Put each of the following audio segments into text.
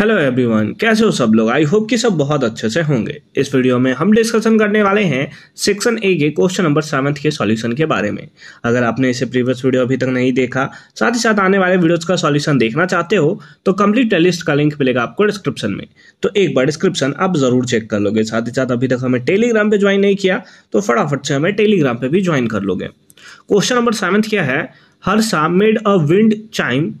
hello everyone कैसे हो सब लोग आई होप कि सब बहुत अच्छे से होंगे इस वीडियो में हम डिस्कशन करने वाले हैं सेक्शन ए के क्वेश्चन नंबर सेवंथ के सॉल्यूशन के बारे में अगर आपने इसे प्रीवियस वीडियो अभी तक नहीं देखा साथ ही साथ आने वाले वीडियोस का सॉल्यूशन देखना चाहते हो तो कंप्लीट टेलिस्ट का लिंक मिलेगा आपको डिस्क्रिप्शन में तो एक बार डिस्क्रिप्शन आप जरूर चेक कर लोगे साथ ही साथ अभी तक हमें टेलीग्राम पर ज्वाइन नहीं किया तो फटाफट से हमें टेलीग्राम पर भी ज्वाइन कर लोगे क्वेश्चन नंबर सेवंथ क्या है Harsha made a wind chime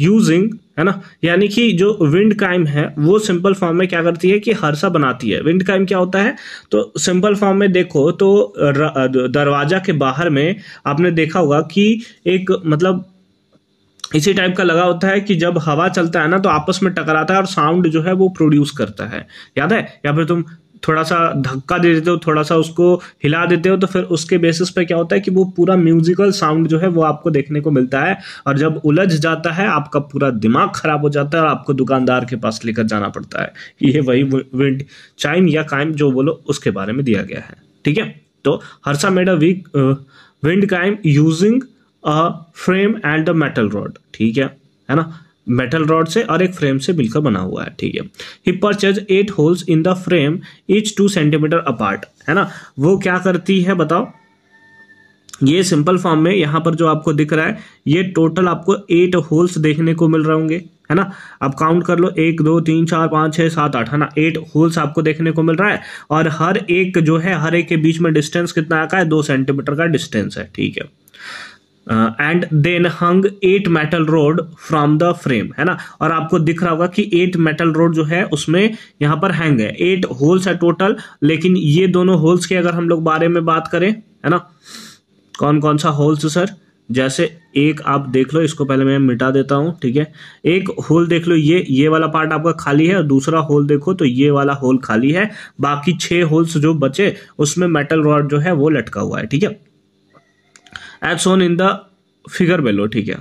using है ना यानी कि जो विंड काइम है वो सिंपल फॉर्म में क्या करती है कि हर्षा बनाती है विंड काइम क्या होता है तो सिंपल फॉर्म में देखो तो दरवाजा के बाहर में आपने देखा होगा कि एक मतलब इसी टाइप का लगा होता है कि जब हवा चलता है ना तो आपस में टकराता है और साउंड जो है वो प्रोड्यूस करता है याद है या फिर तुम थोड़ा सा धक्का दे देते हो थोड़ा सा उसको हिला देते हो तो फिर उसके बेसिस पे क्या होता है कि वो पूरा म्यूजिकल साउंड जो है वो आपको देखने को मिलता है और जब उलझ जाता है आपका पूरा दिमाग खराब हो जाता है और आपको दुकानदार के पास लेकर जाना पड़ता है ये वही विंड चाइम या काइम जो बोलो उसके बारे में दिया गया है ठीक है तो Harsha made a weak wind chime using a frame and a metal rod ठीक है है ना मेटल रॉड से और एक फ्रेम से मिलकर बना हुआ है ठीक है he purchase eight holes in the frame each two centimetre apart है ना वो क्या करती है बताओ ये सिंपल फॉर्म में यहाँ पर जो आपको दिख रहा है ये टोटल आपको एट होल्स देखने को मिल रहे होंगे है ना अब काउंट कर लो एक दो तीन चार पाँच छः सात आठ है ना एट होल्स आपको देखने को मिल रहा है और हर एक जो है हर एक के बीच में डिस्टेंस कितना आका है दो सेंटीमीटर का डिस्टेंस है ठीक है and then hung eight metal rod from the frame है ना और आपको दिख रहा होगा कि एट मेटल रोड जो है उसमें यहाँ पर हैंग है एट होल्स है टोटल लेकिन ये दोनों होल्स के अगर हम लोग बारे में बात करें है ना कौन कौन सा होल्स सर जैसे एक आप देख लो इसको पहले मैं मिटा देता हूं ठीक है एक होल देख लो ये ये वाला पार्ट आपका खाली है और दूसरा होल देखो तो ये वाला होल खाली है बाकी छह होल्स जो बचे उसमें मेटल रॉड जो है वो लटका हुआ है ठीक है as shown in the figure below ठीक है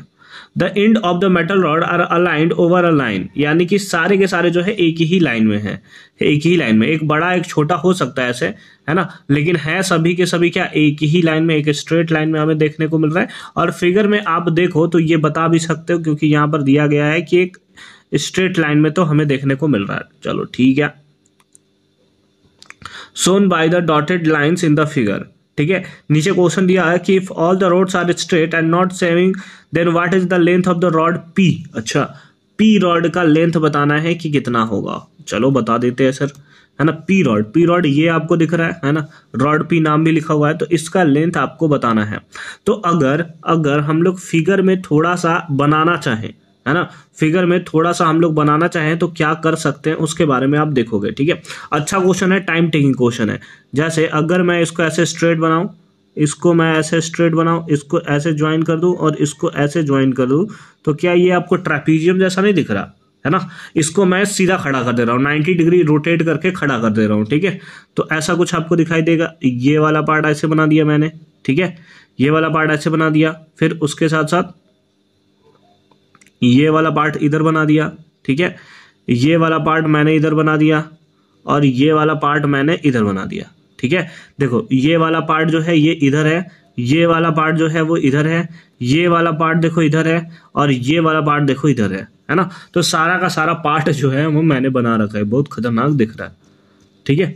the end of the metal rod are aligned over a line यानी कि सारे के सारे जो है एक ही लाइन में है एक ही लाइन में एक बड़ा एक छोटा हो सकता है ऐसे है ना लेकिन है सभी के सभी क्या एक ही लाइन में एक स्ट्रेट लाइन में हमें देखने को मिल रहा है और फिगर में आप देखो तो ये बता भी सकते हो क्योंकि यहाँ पर दिया गया है कि एक स्ट्रेट लाइन में तो हमें देखने को मिल रहा है चलो ठीक है shown by the dotted lines in the figure ठीक है नीचे क्वेश्चन दिया है कि if all the rods are straight and not saving then what is the length of the rod P अच्छा पी रॉड का लेंथ बताना है कि कितना होगा चलो बता देते हैं सर है ना पी रॉड पी रॉड ये आपको दिख रहा है है ना रॉड पी नाम भी लिखा हुआ है तो इसका लेंथ आपको बताना है तो अगर अगर हम लोग फिगर में थोड़ा सा बनाना चाहें है ना फिगर में थोड़ा सा हम लोग बनाना चाहें तो क्या कर सकते हैं उसके बारे में आप देखोगे ठीक है अच्छा क्वेश्चन है टाइम टेकिंग क्वेश्चन है जैसे अगर मैं इसको ऐसे स्ट्रेट बनाऊँ इसको मैं ऐसे स्ट्रेट बनाऊँ इसको ऐसे ज्वाइन कर दूँ और इसको ऐसे ज्वाइन कर दूँ तो क्या ये आपको ट्रैपीजियम जैसा नहीं दिख रहा है ना इसको मैं सीधा खड़ा कर दे रहा हूँ 90 डिग्री रोटेट करके खड़ा कर दे रहा हूँ ठीक है तो ऐसा कुछ आपको दिखाई देगा ये वाला पार्ट ऐसे बना दिया मैंने ठीक है ये वाला पार्ट ऐसे बना दिया फिर उसके साथ साथ ये वाला पार्ट इधर बना दिया ठीक है ये वाला पार्ट मैंने इधर बना दिया और ये वाला पार्ट मैंने इधर बना दिया ठीक है देखो ये वाला पार्ट जो है ये इधर है ये वाला पार्ट जो है वो इधर है ये वाला पार्ट देखो इधर है और ये वाला पार्ट देखो इधर है है ना तो सारा का सारा पार्ट जो है वो मैंने बना रखा है बहुत खतरनाक दिख रहा है ठीक है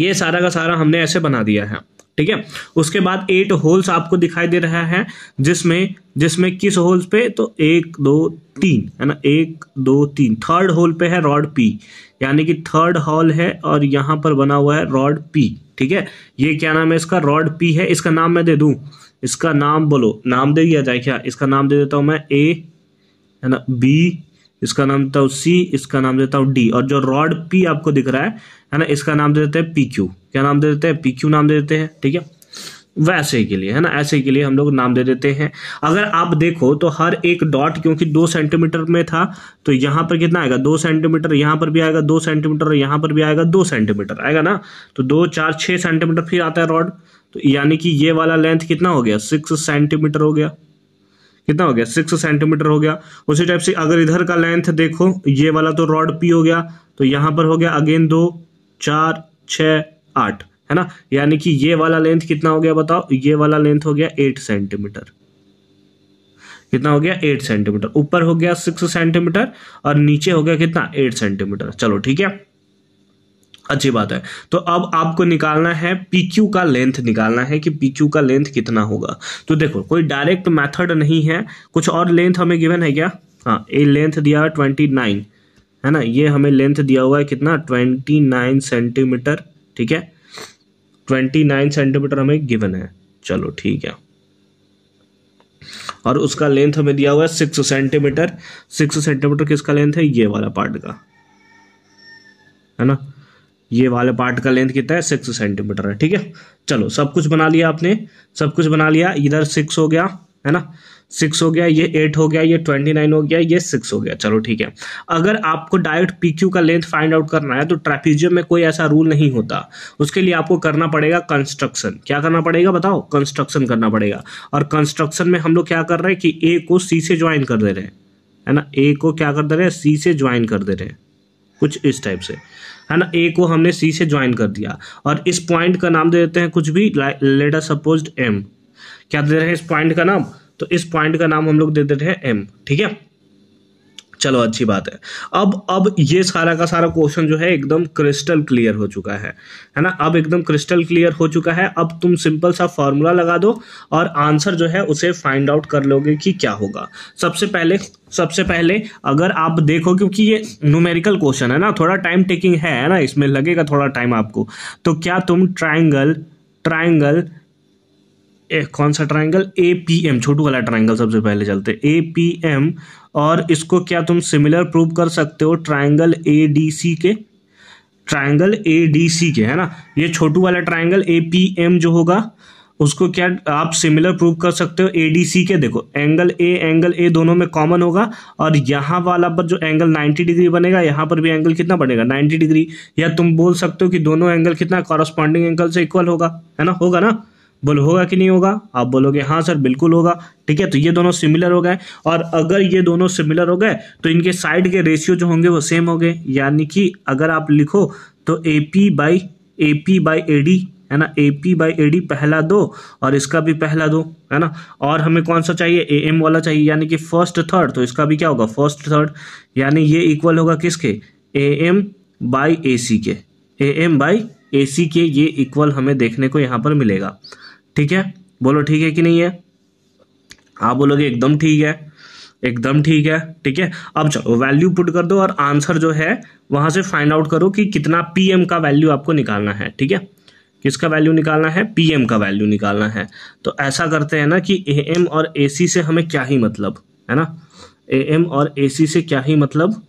ये सारा का सारा हमने ऐसे बना दिया है ठीक है उसके बाद एट होल्स आपको दिखाई दे रहा है जिसमें जिसमें किस होल्स पे तो एक दो तीन है ना एक दो तीन थर्ड होल पे है रॉड पी यानी कि थर्ड हॉल है और यहां पर बना हुआ है रॉड पी ठीक है ये क्या नाम है इसका रॉड पी है इसका नाम मैं दे दू इसका नाम बोलो नाम दे दिया जाए क्या इसका नाम दे देता हूं मैं ए है ना बी इसका नाम देता हूँ सी इसका नाम देता हूँ डी और जो रॉड पी आपको दिख रहा है है ना इसका नाम दे देते हैं पी क्यू क्या नाम दे देते हैं पी नाम दे देते हैं ठीक है वैसे के लिए है ना ऐसे के लिए हम लोग नाम दे देते हैं अगर आप देखो तो हर एक डॉट क्योंकि दो सेंटीमीटर में था तो यहां पर कितना आएगा दो सेंटीमीटर यहां पर भी आएगा दो सेंटीमीटर यहां पर भी आएगा दो सेंटीमीटर आएगा ना तो दो चार छह सेंटीमीटर फिर आता है रॉड तो यानी कि ये वाला लेंथ कितना हो गया सिक्स सेंटीमीटर हो गया कितना हो गया सिक्स सेंटीमीटर हो गया उसी टाइप से अगर इधर का लेंथ देखो ये वाला तो रॉड पी हो गया तो यहां पर हो गया अगेन दो चार छ आठ है ना यानी कि ये वाला लेंथ कितना हो गया बताओ ये वाला लेंथ हो गया एट सेंटीमीटर कितना हो गया एट सेंटीमीटर ऊपर हो गया सिक्स सेंटीमीटर और नीचे हो गया कितना एट सेंटीमीटर चलो ठीक है अच्छी बात है तो अब आपको निकालना है PQ का लेंथ निकालना है कि PQ का लेंथ कितना होगा तो देखो कोई डायरेक्ट मेथड नहीं है कुछ और लेंथ हमें गिवन है क्या हाँ ये लेंथ दिया हुआ ट्वेंटी नाइन है ना ये हमें लेंथ दिया हुआ है कितना ट्वेंटी नाइन सेंटीमीटर ठीक है ट्वेंटी नाइन सेंटीमीटर हमें गिवन है चलो ठीक है और उसका लेंथ हमें दिया हुआ है सिक्स सेंटीमीटर सिक्स सेंटीमीटर किसका लेंथ है ये वाला पार्ट का है ना ये वाले पार्ट का लेंथ कितना है सिक्स सेंटीमीटर है ठीक है चलो सब कुछ बना लिया आपने सब कुछ बना लिया इधर सिक्स हो गया है ना सिक्स हो गया ये एट हो गया ये ट्वेंटी नाइन हो गया ये सिक्स हो गया चलो ठीक है अगर आपको डायरेक्ट पी क्यू का लेंथ फाइंड आउट करना है तो ट्रेपीजियम में कोई ऐसा रूल नहीं होता उसके लिए आपको करना पड़ेगा कंस्ट्रक्शन क्या करना पड़ेगा बताओ कंस्ट्रक्शन करना पड़ेगा और कंस्ट्रक्शन में हम लोग क्या कर रहे हैं कि ए को सी से ज्वाइन कर दे रहे हैं है ना ए को क्या कर दे रहे हैं सी से ज्वाइन कर दे रहे हैं कुछ इस टाइप से है ना ए को हमने सी से ज्वाइन कर दिया और इस पॉइंट का नाम दे देते हैं कुछ भी लेटर सपोज एम क्या दे रहे हैं इस पॉइंट का नाम तो इस पॉइंट का नाम हम लोग दे देते हैं एम ठीक है चलो अच्छी बात है अब अब ये सारा का सारा क्वेश्चन जो है एकदम क्रिस्टल क्लियर हो चुका है है ना अब एकदम क्रिस्टल क्लियर हो चुका है अब तुम सिंपल सा फॉर्मूला लगा दो और आंसर जो है उसे फाइंड आउट कर लोगे कि क्या होगा सबसे पहले सबसे पहले अगर आप देखो क्योंकि ये न्यूमेरिकल क्वेश्चन है ना थोड़ा टाइम टेकिंग है ना इसमें लगेगा थोड़ा टाइम आपको तो क्या तुम ट्राइंगल ट्राइंगल कौन सा ट्राइंगल ए पी एम छोटू वाला ट्राइंगल सबसे पहले चलते ए पी एम और इसको क्या तुम सिमिलर प्रूव कर सकते हो ट्राइंगल ए डी सी के ट्राइंगल ए डी सी के है ना ये छोटू वाला ट्राइंगल ए पी एम जो होगा उसको क्या आप सिमिलर प्रूव कर सकते हो ए डी सी के देखो एंगल ए एंगल ए दोनों में कॉमन होगा और यहाँ वाला पर जो एंगल 90 डिग्री बनेगा यहाँ पर भी एंगल कितना बनेगा 90 डिग्री या तुम बोल सकते हो कि दोनों एंगल कितना कॉरस्पॉन्डिंग एंगल से इक्वल होगा है ना होगा ना बोलो होगा कि नहीं होगा आप बोलोगे हाँ सर बिल्कुल होगा ठीक है तो ये दोनों सिमिलर हो गए और अगर ये दोनों सिमिलर हो गए तो इनके साइड के रेशियो जो होंगे वो सेम हो गए यानी कि अगर आप लिखो तो A P by A P by A D है ना A P by A D पहला दो और इसका भी पहला दो है ना और हमें कौन सा चाहिए ए एम वाला चाहिए यानी कि फर्स्ट थर्ड तो इसका भी क्या होगा फर्स्ट थर्ड यानी ये इक्वल होगा किसके ए एम बाई ए सी के ए एम बाई ए सी के ये इक्वल हमें देखने को यहाँ पर मिलेगा ठीक है बोलो ठीक है कि नहीं है आप बोलोगे एकदम ठीक है एकदम ठीक है ठीक है अब चलो वैल्यू पुट कर दो और आंसर जो है वहां से फाइंड आउट करो कि कितना पीएम का वैल्यू आपको निकालना है ठीक है किसका वैल्यू निकालना है पीएम का वैल्यू निकालना है तो ऐसा करते हैं ना कि एम और एसी से हमें क्या ही मतलब है ना एम और एसी से क्या ही मतलब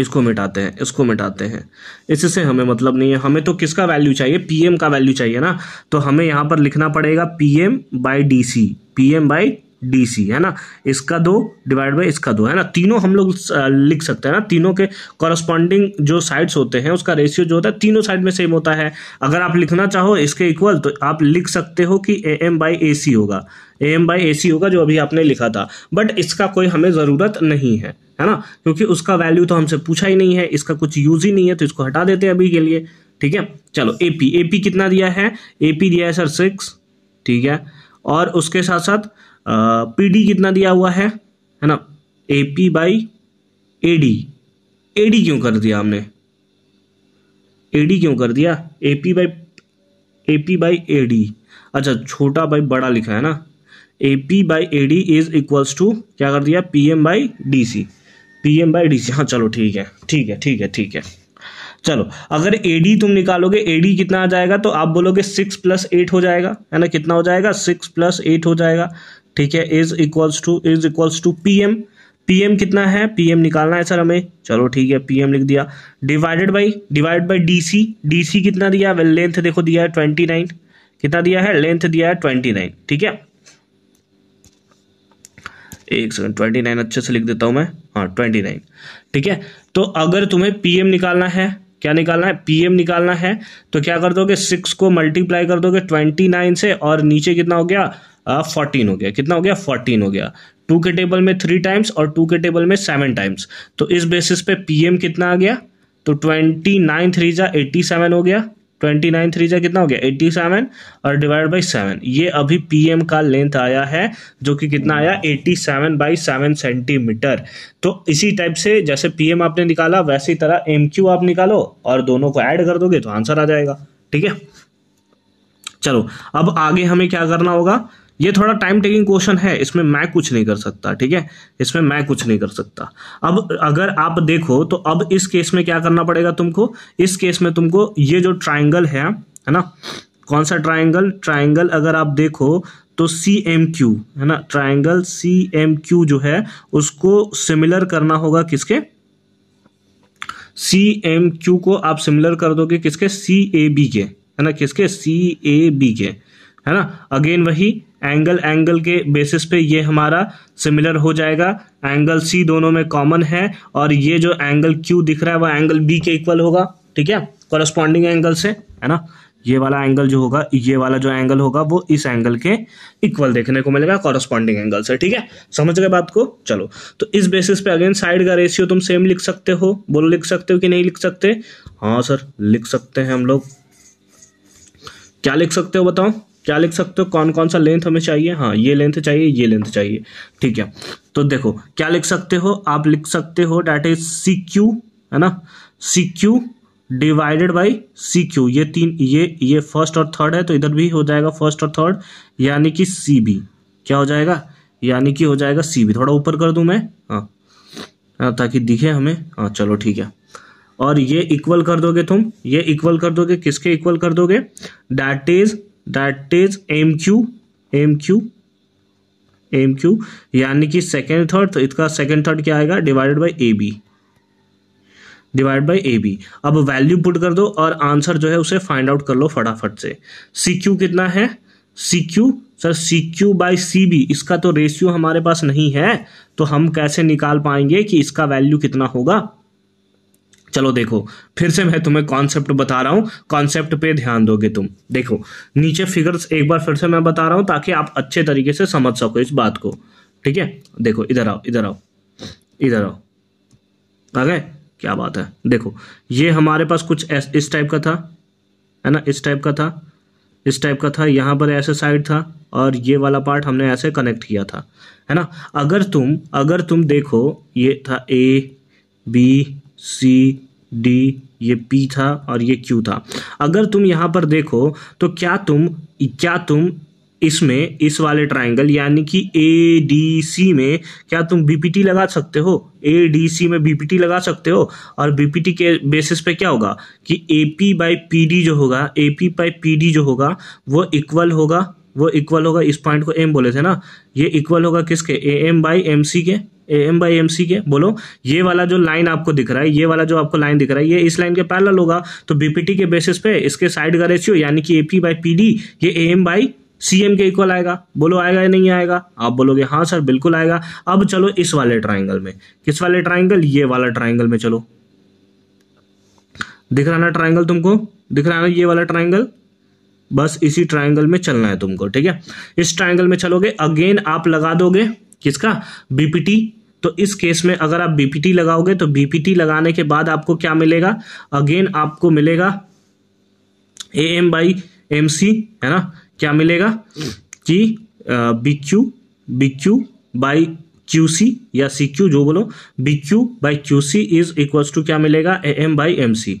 इसको मिटाते हैं इसको मिटाते हैं इससे हमें मतलब नहीं है हमें तो किसका वैल्यू चाहिए पीएम का वैल्यू चाहिए ना तो हमें यहाँ पर लिखना पड़ेगा PM by DC PM by D है ना इसका दो डिवाइड बाई इसका दो है ना तीनों हम लोग लिख सकते हैं ना तीनों के कॉरस्पॉन्डिंग जो साइड्स होते हैं उसका रेशियो जो होता है तीनों साइड में सेम होता है अगर आप लिखना चाहो इसके इक्वल तो आप लिख सकते हो कि ए एम बाई ए सी होगा ए एम बाई ए सी होगा जो अभी आपने लिखा था बट इसका कोई हमें ज़रूरत नहीं है है ना क्योंकि उसका वैल्यू तो हमसे पूछा ही नहीं है इसका कुछ यूज़ ही नहीं है तो इसको हटा देते हैं अभी के लिए ठीक है चलो ए पी ए पी कितना दिया है ए पी दिया है सर सिक्स ठीक है और उसके साथ साथ पीडी कितना दिया हुआ है है ना A P by A D A D क्यों कर दिया हमने ए डी क्यों कर दिया A P by A P by A D अच्छा छोटा बाई बड़ा लिखा है ना A P by A D is equals to क्या कर दिया P M by D C P M by D C हाँ चलो ठीक है ठीक है ठीक है ठीक है चलो अगर ए डी तुम निकालोगे ए डी कितना आ जाएगा तो आप बोलोगे सिक्स प्लस एट हो जाएगा है ना कितना हो जाएगा सिक्स प्लस एट हो जाएगा ठीक है is equals to is equals to PM PM कितना है पीएम निकालना है सर हमें चलो ठीक है पीएम लिख दिया divided by divide by DC DC कितना दिया वेल लेंथ देखो दिया है ट्वेंटी नाइन कितना दिया है लेंथ दिया है ट्वेंटी नाइन ठीक है एक सेकंड ट्वेंटी नाइन अच्छे से लिख देता हूं मैं हाँ ट्वेंटी नाइन ठीक है तो अगर तुम्हें पीएम निकालना है क्या निकालना है पीएम निकालना है तो क्या कर दोगे सिक्स को मल्टीप्लाई कर दोगे ट्वेंटी नाइन से और नीचे कितना हो गया फोर्टीन हो गया कितना हो गया फोर्टीन हो गया टू के टेबल में थ्री टाइम्स और टू के टेबल में सेवन टाइम्स तो इस बेसिस पे पीएम कितना आ गया तो ट्वेंटी नाइन थ्री जा एट्टी सेवन हो गया ट्वेंटी नाइन थ्री जा कितना हो गया एट्टी सेवन और डिवाइड बाई सेवन ये अभी पीएम का लेंथ आया है जो कि कितना आया eighty seven by seven centimetre तो इसी टाइप से जैसे पीएम आपने निकाला वैसी तरह एम आप निकालो और दोनों को ऐड कर दोगे तो आंसर आ जाएगा ठीक है चलो अब आगे हमें क्या करना होगा ये थोड़ा टाइम टेकिंग क्वेश्चन है इसमें मैं कुछ नहीं कर सकता ठीक है इसमें मैं कुछ नहीं कर सकता अब अगर आप देखो तो अब इस केस में क्या करना पड़ेगा तुमको इस केस में तुमको ये जो ट्राइंगल है है ना कौन सा ट्राइंगल ट्राइंगल अगर आप देखो तो सी एम क्यू है ना ट्राइंगल सी एम क्यू जो है उसको सिमिलर करना होगा किसके सी एम क्यू को आप सिमिलर कर दोगे किसके सी ए बी के है ना किसके सी ए बी के है ना अगेन वही एंगल एंगल के बेसिस पे ये हमारा सिमिलर हो जाएगा एंगल सी दोनों में कॉमन है और ये जो एंगल क्यू दिख रहा है वह एंगल बी के इक्वल होगा ठीक है कॉरस्पॉन्डिंग एंगल से है ना ये वाला एंगल जो होगा ये वाला जो एंगल होगा वो इस एंगल के इक्वल देखने को मिलेगा कॉरस्पॉन्डिंग एंगल से ठीक है समझ गए बात को चलो तो इस बेसिस पे अगेन साइड का रेशियो तुम सेम लिख सकते हो बोलो लिख सकते हो कि नहीं लिख सकते हाँ सर लिख सकते हैं हम लोग क्या लिख सकते हो बताओ क्या लिख सकते हो कौन कौन सा लेंथ हमें चाहिए हाँ ये लेंथ चाहिए ये लेंथ चाहिए ठीक है तो देखो क्या लिख सकते हो आप लिख सकते हो डैट इज सी क्यू है ना C Q divided by C Q ये तीन ये ये फर्स्ट और थर्ड है तो इधर भी हो जाएगा फर्स्ट और थर्ड यानी कि सी बी क्या हो जाएगा यानी कि हो जाएगा सी बी थोड़ा ऊपर कर दूं मैं हाँ।, हाँ ताकि दिखे हमें हाँ चलो ठीक है और ये इक्वल कर दोगे तुम ये इक्वल कर दोगे किसके इक्वल कर दोगे that is that is M Q M Q M Q यानी कि सेकेंड थर्ड तो इसका सेकेंड थर्ड क्या आएगा divided by A B divide by A B अब वैल्यू पुट कर दो और आंसर जो है उसे फाइंड आउट कर लो फटाफट से सी क्यू कितना है C Q sir C Q by C B इसका तो रेशियो हमारे पास नहीं है तो हम कैसे निकाल पाएंगे कि इसका वैल्यू कितना होगा चलो देखो फिर से मैं तुम्हें कॉन्सेप्ट बता रहा हूँ कॉन्सेप्ट पे ध्यान दोगे तुम देखो नीचे फिगर्स एक बार फिर से मैं बता रहा हूँ ताकि आप अच्छे तरीके से समझ सको इस बात को ठीक है देखो इधर आओ इधर आओ इधर आओ आ गए क्या बात है देखो ये हमारे पास कुछ इस टाइप का था है ना इस टाइप का था इस टाइप का था यहाँ पर ऐसे साइड था और ये वाला पार्ट हमने ऐसे कनेक्ट किया था है ना अगर तुम अगर तुम देखो ये था ए बी सी डी ये पी था और ये क्यू था अगर तुम यहाँ पर देखो तो क्या तुम क्या तुम इसमें इस वाले ट्राइंगल यानी कि ए डी सी में क्या तुम बीपीटी लगा सकते हो ए डी सी में बीपीटी लगा सकते हो और बीपीटी के बेसिस पे क्या होगा कि A P by P D जो होगा A P by P D जो होगा वो इक्वल होगा वो इक्वल होगा इस पॉइंट को एम बोले थे ना ये इक्वल होगा किसके A M by M C के A M by M C के बोलो ये वाला जो लाइन आपको दिख रहा है ये वाला जो आपको लाइन दिख रहा है ये इस लाइन के पैरल होगा तो बीपीटी के बेसिस पे इसके साइड का रेशियो यानी कि A P by P D ये A M by C M के इक्वल आएगा बोलो आएगा या नहीं आएगा आप बोलोगे हाँ सर बिल्कुल आएगा अब चलो इस वाले ट्राइंगल में किस वाले ट्राइंगल ये वाला ट्राइंगल में चलो दिख रहा ना ट्राइंगल तुमको दिख रहा ना ये वाला ट्राइंगल बस इसी ट्राइंगल में चलना है तुमको ठीक है इस ट्राइंगल में चलोगे अगेन आप लगा दोगे किसका बीपीटी तो इस केस में अगर आप बीपीटी लगाओगे तो बीपीटी लगाने के बाद आपको क्या मिलेगा अगेन आपको मिलेगा A M by M C है ना क्या मिलेगा कि B Q B Q by Q C या सी क्यू जो बोलो B Q by Q C is equal to क्या मिलेगा A M by M C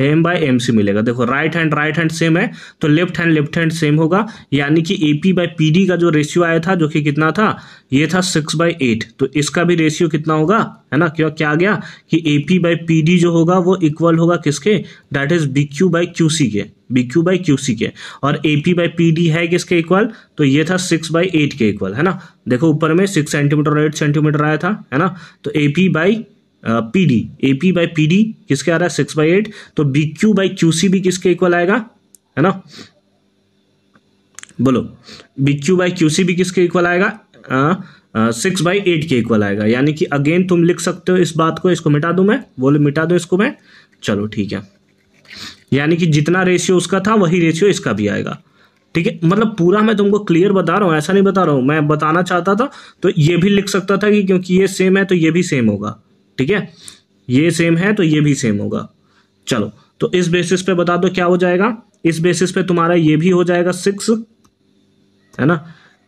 M by M C मिलेगा देखो right hand right hand same है तो left hand left hand same होगा यानी कि A P by P D का जो रेशियो आया था जो कि कितना था ये था सिक्स बाई एट तो इसका भी रेशियो कितना होगा है ना क्यों क्या आ गया कि A P by P D जो होगा वो इक्वल होगा किसके that is B Q by Q C के B Q by Q C के और A P by P D है किसके इक्वल तो ये था सिक्स बाई एट के इक्वल है ना देखो ऊपर में सिक्स सेंटीमीटर और एट सेंटीमीटर आया था है ना तो A P by P D A P by P D किसके आ रहा है सिक्स बाई एट तो B Q by Q C भी किसके इक्वल आएगा है ना बोलो B Q by Q C भी किसके इक्वल आएगा सिक्स बाई एट के इक्वल आएगा यानी कि अगेन तुम लिख सकते हो इस बात को इसको मिटा दू मैं बोलो मिटा दो इसको मैं चलो ठीक है यानी कि जितना रेशियो उसका था वही रेशियो इसका भी आएगा ठीक है मतलब पूरा मैं तुमको क्लियर बता रहा हूँ ऐसा नहीं बता रहा हूँ मैं बताना चाहता था तो ये भी लिख सकता था कि क्योंकि ये सेम है तो ये भी सेम होगा ठीक है ये सेम है तो ये भी सेम होगा चलो तो इस बेसिस पे बता दो क्या हो जाएगा इस बेसिस पे तुम्हारा ये भी हो जाएगा सिक्स है ना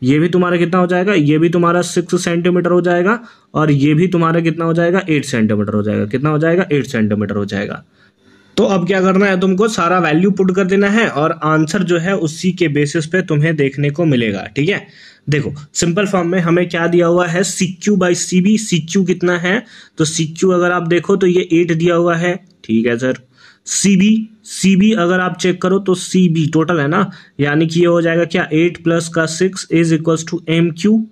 ये भी तुम्हारा कितना हो जाएगा ये भी तुम्हारा सिक्स सेंटीमीटर हो जाएगा और ये भी तुम्हारा कितना हो जाएगा एट सेंटीमीटर हो जाएगा कितना हो जाएगा एट सेंटीमीटर हो जाएगा तो अब क्या करना है तुमको सारा वैल्यू पुट कर देना है और आंसर जो है उसी के बेसिस पे तुम्हें देखने को मिलेगा ठीक है देखो सिंपल फॉर्म में हमें क्या दिया हुआ है C Q by C B C Q कितना है तो सी क्यू अगर आप देखो तो ये एट दिया हुआ है ठीक है sir C B C B अगर आप चेक करो तो सी बी टोटल है ना यानी कि ये हो जाएगा क्या एट प्लस का six is equal to M Q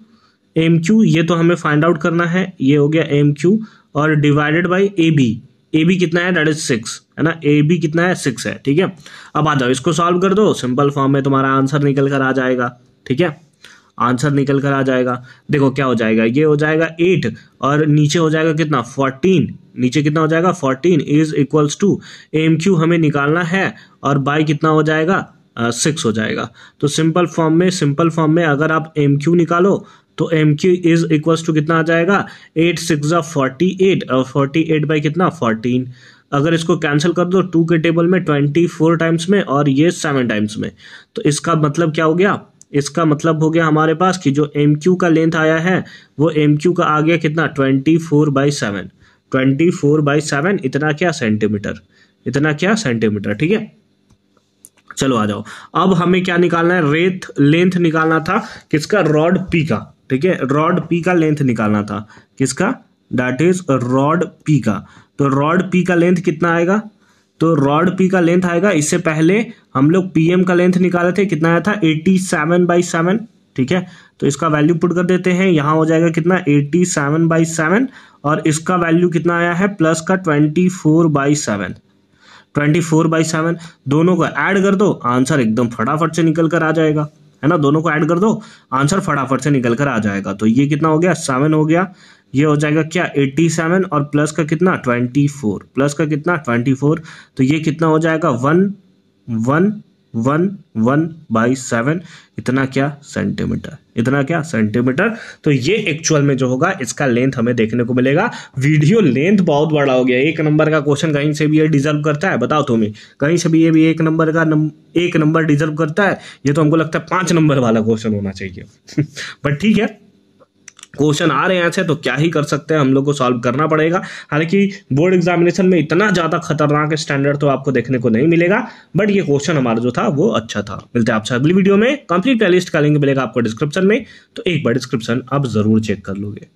M Q ये तो हमें फाइंड आउट करना है ये हो गया एम क्यू और divided by A B A B कितना है दैट इज सिक्स है ना ए बी कितना है सिक्स है ठीक है अब आ जाओ इसको सॉल्व कर दो सिंपल फॉर्म में तुम्हारा आंसर निकल कर आ जाएगा ठीक है आंसर निकल कर आ जाएगा देखो क्या हो जाएगा ये हो जाएगा एट और नीचे हो जाएगा कितना फोर्टीन नीचे कितना हो जाएगा fourteen is equals to M Q हमें निकालना है और बाई कितना हो जाएगा सिक्स uh, हो जाएगा तो सिंपल फॉर्म में सिंपल फॉर्म में अगर आप एम क्यू निकालो तो M Q is equal to कितना आ जाएगा एट सिक्स फोर्टी एट और फोर्टी एट बाई कितना फोर्टीन अगर इसको कैंसिल कर दो टू के टेबल में ट्वेंटी फोर टाइम्स में और ये सेवन टाइम्स में तो इसका मतलब क्या हो गया इसका मतलब हो गया हमारे पास कि जो एम क्यू का लेंथ आया है वो एम क्यू का आ गया कितना twenty four by seven twenty four by seven इतना क्या सेंटीमीटर इतना क्या सेंटीमीटर ठीक है चलो आ जाओ अब हमें क्या निकालना है रेथ लेंथ निकालना था किसका रॉड पी का ठीक है रॉड पी का लेंथ निकालना था किसका दैट इज रॉड पी का तो रॉड पी का लेंथ कितना आएगा तो रॉड पी का लेंथ आएगा इससे पहले हम लोग पी एम का लेंथ निकाले थे कितना आया था एट्टी सेवन बाई सेवन ठीक है तो इसका वैल्यू पुट कर देते हैं यहाँ हो जाएगा कितना एट्टी सेवन बाई सेवन और इसका वैल्यू कितना आया है प्लस का twenty four by seven twenty four by seven दोनों को ऐड कर दो आंसर एकदम फटाफट से निकल कर आ जाएगा है ना दोनों को ऐड कर दो आंसर फटाफट से निकल कर आ जाएगा तो ये कितना हो गया सेवन हो गया ये हो जाएगा क्या एट्टी सेवन और प्लस का कितना ट्वेंटी फोर प्लस का कितना ट्वेंटी फोर तो ये कितना हो जाएगा one one one one by seven इतना क्या सेंटीमीटर इतना क्या सेंटीमीटर तो ये एक्चुअल में जो होगा इसका लेंथ हमें देखने को मिलेगा वीडियो लेंथ बहुत बड़ा हो गया एक नंबर का क्वेश्चन कहीं से भी ये डिजर्व करता है बताओ तुम्हें कहीं से भी ये भी एक नंबर का नम, एक नंबर डिजर्व करता है ये तो हमको लगता है पांच नंबर वाला क्वेश्चन होना चाहिए बट ठीक है क्वेश्चन आ रहे हैं ऐसे तो क्या ही कर सकते हैं हम लोग को सॉल्व करना पड़ेगा हालांकि बोर्ड एग्जामिनेशन में इतना ज़्यादा खतरनाक स्टैंडर्ड तो आपको देखने को नहीं मिलेगा बट ये क्वेश्चन हमारा जो था वो अच्छा था मिलते हैं आपसे अगली वीडियो में कंप्लीट प्लेलिस्ट का लिंक मिलेगा आपको डिस्क्रिप्शन में तो एक बार डिस्क्रिप्शन आप ज़रूर चेक कर लोगे